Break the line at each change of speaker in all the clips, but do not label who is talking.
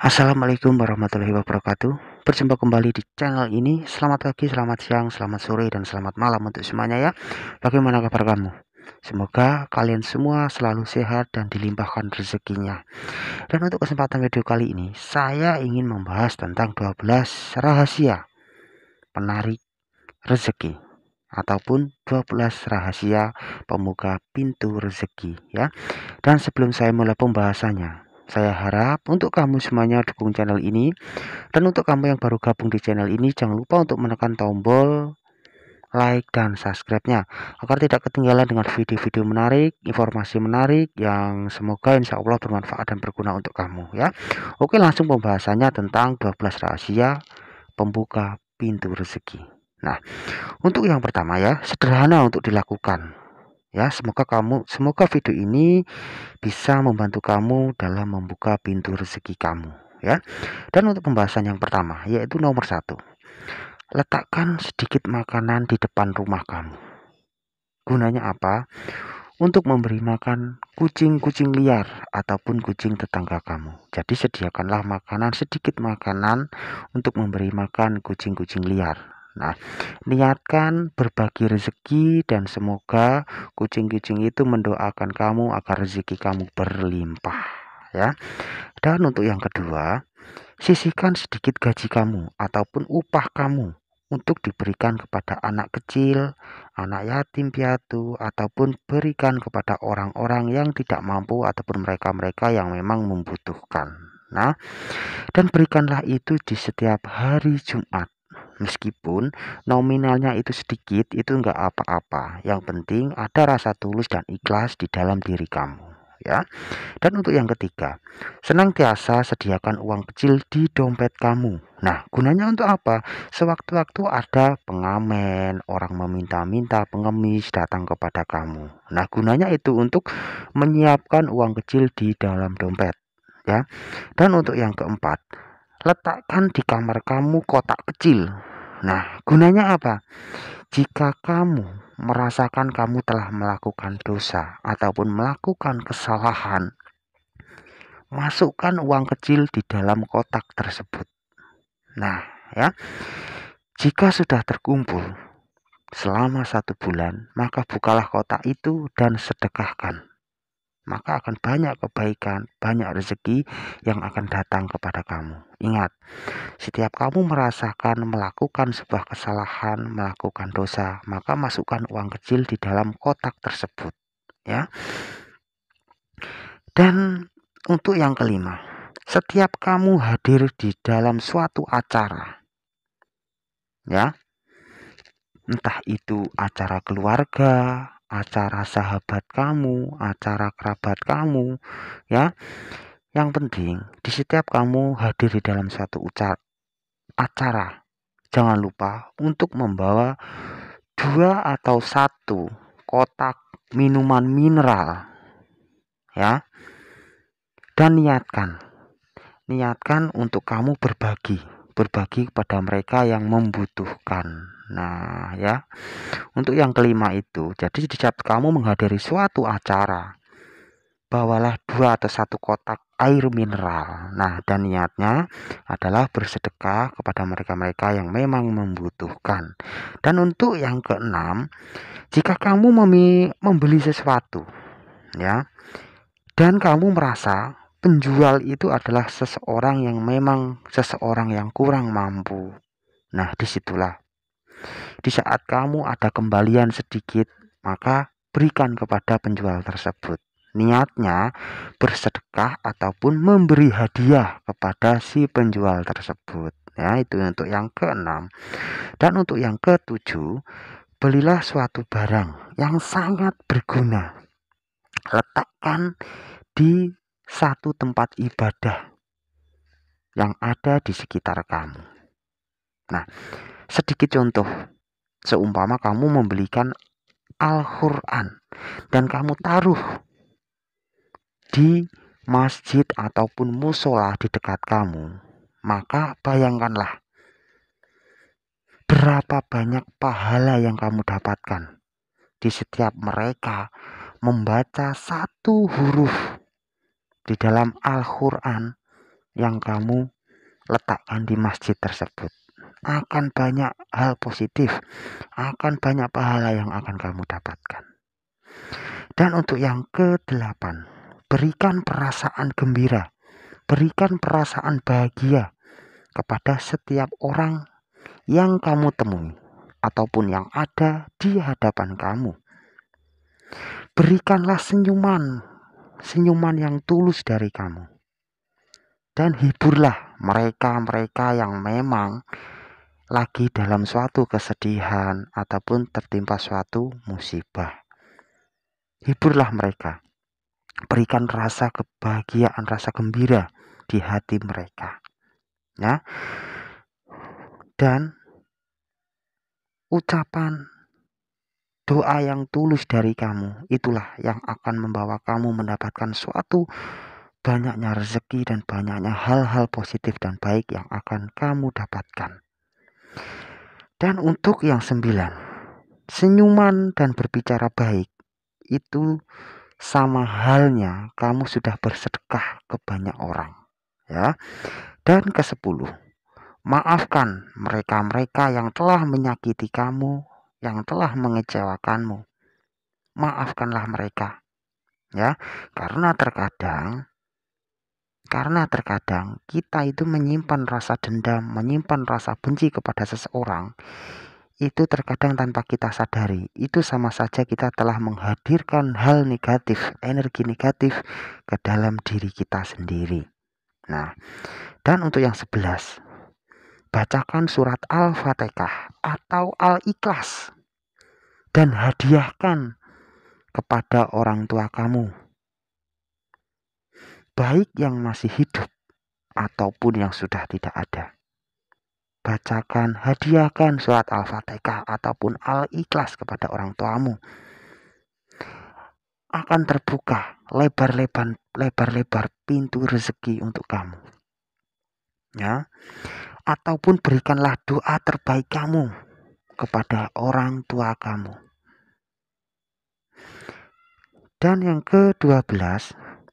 Assalamualaikum warahmatullahi wabarakatuh Berjumpa kembali di channel ini Selamat pagi, selamat siang, selamat sore, dan selamat malam untuk semuanya ya Bagaimana kabar kamu? Semoga kalian semua selalu sehat dan dilimpahkan rezekinya Dan untuk kesempatan video kali ini Saya ingin membahas tentang 12 rahasia penarik rezeki ataupun 12 rahasia pembuka pintu rezeki ya. Dan sebelum saya mulai pembahasannya, saya harap untuk kamu semuanya dukung channel ini dan untuk kamu yang baru gabung di channel ini jangan lupa untuk menekan tombol like dan subscribe-nya agar tidak ketinggalan dengan video-video menarik, informasi menarik yang semoga insya Allah bermanfaat dan berguna untuk kamu ya. Oke langsung pembahasannya tentang 12 rahasia pembuka pintu rezeki. Nah, untuk yang pertama ya, sederhana untuk dilakukan. Ya, semoga kamu semoga video ini bisa membantu kamu dalam membuka pintu rezeki kamu, ya. Dan untuk pembahasan yang pertama yaitu nomor satu Letakkan sedikit makanan di depan rumah kamu. Gunanya apa? untuk memberi makan kucing-kucing liar ataupun kucing tetangga kamu. Jadi sediakanlah makanan sedikit makanan untuk memberi makan kucing-kucing liar. Nah, niatkan berbagi rezeki dan semoga kucing-kucing itu mendoakan kamu agar rezeki kamu berlimpah ya. Dan untuk yang kedua, sisihkan sedikit gaji kamu ataupun upah kamu untuk diberikan kepada anak kecil, anak yatim piatu, ataupun berikan kepada orang-orang yang tidak mampu ataupun mereka-mereka yang memang membutuhkan. Nah, dan berikanlah itu di setiap hari Jumat. Meskipun nominalnya itu sedikit, itu enggak apa-apa. Yang penting ada rasa tulus dan ikhlas di dalam diri kamu ya. Dan untuk yang ketiga, senang senantiasa sediakan uang kecil di dompet kamu. Nah, gunanya untuk apa? Sewaktu-waktu ada pengamen, orang meminta-minta, pengemis datang kepada kamu. Nah, gunanya itu untuk menyiapkan uang kecil di dalam dompet, ya. Dan untuk yang keempat, letakkan di kamar kamu kotak kecil. Nah, gunanya apa? Jika kamu merasakan kamu telah melakukan dosa ataupun melakukan kesalahan, masukkan uang kecil di dalam kotak tersebut. Nah, ya, jika sudah terkumpul selama satu bulan, maka bukalah kotak itu dan sedekahkan maka akan banyak kebaikan, banyak rezeki yang akan datang kepada kamu. Ingat, setiap kamu merasakan melakukan sebuah kesalahan, melakukan dosa, maka masukkan uang kecil di dalam kotak tersebut, ya. Dan untuk yang kelima, setiap kamu hadir di dalam suatu acara, ya, entah itu acara keluarga, acara sahabat kamu, acara kerabat kamu, ya. Yang penting di setiap kamu hadir di dalam satu ucar, acara, jangan lupa untuk membawa dua atau satu kotak minuman mineral, ya. Dan niatkan, niatkan untuk kamu berbagi berbagi kepada mereka yang membutuhkan. Nah, ya. Untuk yang kelima itu, jadi di saat kamu menghadiri suatu acara, bawalah dua atau satu kotak air mineral. Nah, dan niatnya adalah bersedekah kepada mereka-mereka yang memang membutuhkan. Dan untuk yang keenam, jika kamu membeli sesuatu, ya, dan kamu merasa penjual itu adalah seseorang yang memang seseorang yang kurang mampu. Nah, disitulah. Di saat kamu ada kembalian sedikit, maka berikan kepada penjual tersebut. Niatnya bersedekah ataupun memberi hadiah kepada si penjual tersebut. Ya, itu untuk yang keenam. Dan untuk yang ketujuh, belilah suatu barang yang sangat berguna. Letakkan di satu tempat ibadah yang ada di sekitar kamu. Nah, sedikit contoh. Seumpama kamu membelikan Al-Quran dan kamu taruh di masjid ataupun musola di dekat kamu, maka bayangkanlah berapa banyak pahala yang kamu dapatkan di setiap mereka membaca satu huruf di dalam Al-Quran yang kamu letakkan di masjid tersebut. Akan banyak hal positif, akan banyak pahala yang akan kamu dapatkan. Dan untuk yang kedelapan, berikan perasaan gembira, berikan perasaan bahagia kepada setiap orang yang kamu temui ataupun yang ada di hadapan kamu. Berikanlah senyuman senyuman yang tulus dari kamu. Dan hiburlah mereka-mereka yang memang lagi dalam suatu kesedihan ataupun tertimpa suatu musibah. Hiburlah mereka. Berikan rasa kebahagiaan, rasa gembira di hati mereka. Ya. Dan ucapan Doa yang tulus dari kamu itulah yang akan membawa kamu mendapatkan suatu banyaknya rezeki dan banyaknya hal-hal positif dan baik yang akan kamu dapatkan. Dan untuk yang sembilan, senyuman dan berbicara baik itu sama halnya kamu sudah bersedekah ke banyak orang. Ya. Dan ke sepuluh, maafkan mereka-mereka yang telah menyakiti kamu yang telah mengecewakanmu. Maafkanlah mereka. Ya, karena terkadang karena terkadang kita itu menyimpan rasa dendam, menyimpan rasa benci kepada seseorang, itu terkadang tanpa kita sadari. Itu sama saja kita telah menghadirkan hal negatif, energi negatif ke dalam diri kita sendiri. Nah, dan untuk yang sebelas, bacakan surat Al-Fatihah atau Al-Ikhlas dan hadiahkan kepada orang tua kamu, baik yang masih hidup ataupun yang sudah tidak ada. Bacakan, hadiahkan surat Al-Fatihah ataupun Al-Ikhlas kepada orang tuamu. Akan terbuka lebar-lebar lebar-lebar pintu rezeki untuk kamu. Ya ataupun berikanlah doa terbaik kamu kepada orang tua kamu. Dan yang ke-12,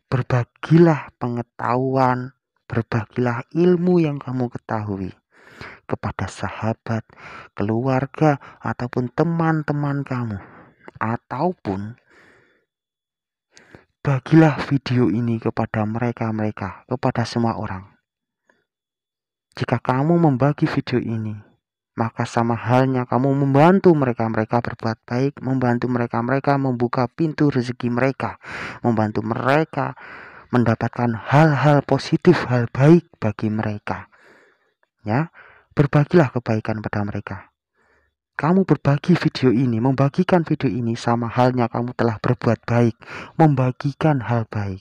berbagilah pengetahuan, berbagilah ilmu yang kamu ketahui kepada sahabat, keluarga, ataupun teman-teman kamu. Ataupun bagilah video ini kepada mereka-mereka, kepada semua orang jika kamu membagi video ini, maka sama halnya kamu membantu mereka-mereka berbuat baik, membantu mereka-mereka membuka pintu rezeki mereka, membantu mereka mendapatkan hal-hal positif, hal baik bagi mereka. Ya, berbagilah kebaikan pada mereka. Kamu berbagi video ini, membagikan video ini sama halnya kamu telah berbuat baik, membagikan hal baik.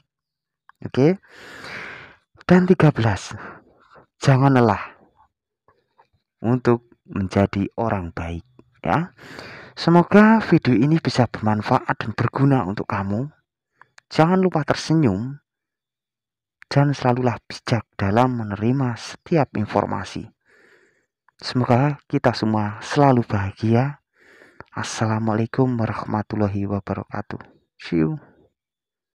Oke. Okay? Dan 13 jangan lelah untuk menjadi orang baik ya. Semoga video ini bisa bermanfaat dan berguna untuk kamu. Jangan lupa tersenyum dan selalulah bijak dalam menerima setiap informasi. Semoga kita semua selalu bahagia. Assalamualaikum warahmatullahi wabarakatuh. See you.